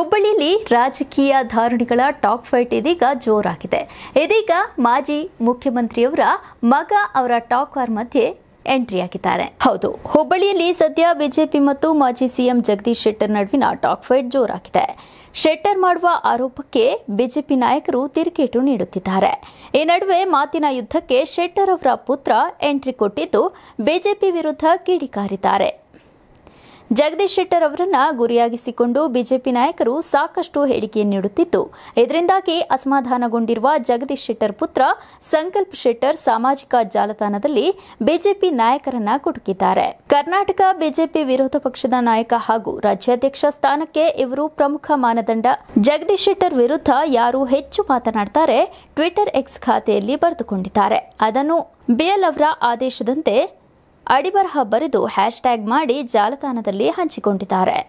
ಹುಬ್ಬಳ್ಳಿಯಲ್ಲಿ ರಾಜಕೀಯ ಧಾರಣಿಗಳ talk fight ಇದೀಗ ಜೋರಾಗಿದೆ ಇದೀಗ ಮಾಜಿ ಮುಖ್ಯಮಂತ್ರಿಯವರ ಮಗ ಅವರ ಟಾಕ್ ವಾರ್ ಮಧ್ಯೆ ಎಂಟ್ರಿ ಆಗಿದ್ದಾರೆ ಹೌದು ಹುಬ್ಬಳ್ಳಿಯಲ್ಲಿ ಸದ್ಯ ಬಿಜೆಪಿ ಮತ್ತು ಮಾಜಿ ಸಿಎಂ ಜಗದೀಶ್ ಶೆಟ್ಟರ್ ನಡುವಿನ ಟಾಕ್ ಫೈಟ್ ಜೋರಾಗಿದೆ ಶೆಟ್ಟರ್ ಮಾಡುವ ಆರೋಪಕ್ಕೆ ಬಿಜೆಪಿ ನಾಯಕರು ತಿರುಗೇಟು ನೀಡುತ್ತಿದ್ದಾರೆ ಈ ನಡುವೆ ಮಾತಿನ ಯುದ್ಧಕ್ಕೆ ಶೆಟ್ಟರ್ ಅವರ ಪುತ್ರ ಎಂಟ್ರಿ ಕೊಟ್ಟಿದ್ದು ಬಿಜೆಪಿ ವಿರುದ್ಧ ಕಿಡಿಕಾರಿದ್ದಾರೆ ಜಗದೀಶ್ ಶೆಟ್ಟರ್ ಅವರನ್ನ ಗುರಿಯಾಗಿಸಿಕೊಂಡು ಬಿಜೆಪಿ ನಾಯಕರು ಸಾಕಷ್ಟು ಹೇಳಿಕೆ ನೀಡುತ್ತಿದ್ದು ಇದರಿಂದಾಗಿ ಅಸಮಾಧಾನಗೊಂಡಿರುವ ಜಗದೀಶ್ ಶೆಟ್ಟರ್ ಪುತ್ರ ಸಂಕಲ್ಪ್ ಶೆಟ್ಟರ್ ಸಾಮಾಜಿಕ ಜಾಲತಾಣದಲ್ಲಿ ಬಿಜೆಪಿ ನಾಯಕರನ್ನ ಕುಟುಕಿದ್ದಾರೆ ಕರ್ನಾಟಕ ಬಿಜೆಪಿ ವಿರೋಧ ಪಕ್ಷದ ನಾಯಕ ಹಾಗೂ ರಾಜ್ಯಾಧ್ಯಕ್ಷ ಸ್ಥಾನಕ್ಕೆ ಇವರು ಪ್ರಮುಖ ಮಾನದಂಡ ಜಗದೀಶ್ ಶೆಟ್ಟರ್ ವಿರುದ್ಧ ಯಾರು ಹೆಚ್ಚು ಮಾತನಾಡ್ತಾರೆ ಟ್ವಿಟರ್ ಎಕ್ಸ್ ಖಾತೆಯಲ್ಲಿ ಬರೆದುಕೊಂಡಿದ್ದಾರೆ ಅದನ್ನು ಬಿಎಲ್ ಅವರ ಆದೇಶದಂತೆ ಅಡಿಬರಹ ಬರೆದು ಹ್ಯಾಶ್ ಮಾಡಿ ಜಾಲತಾಣದಲ್ಲಿ ಹಂಚಿಕೊಂಡಿದ್ದಾರೆ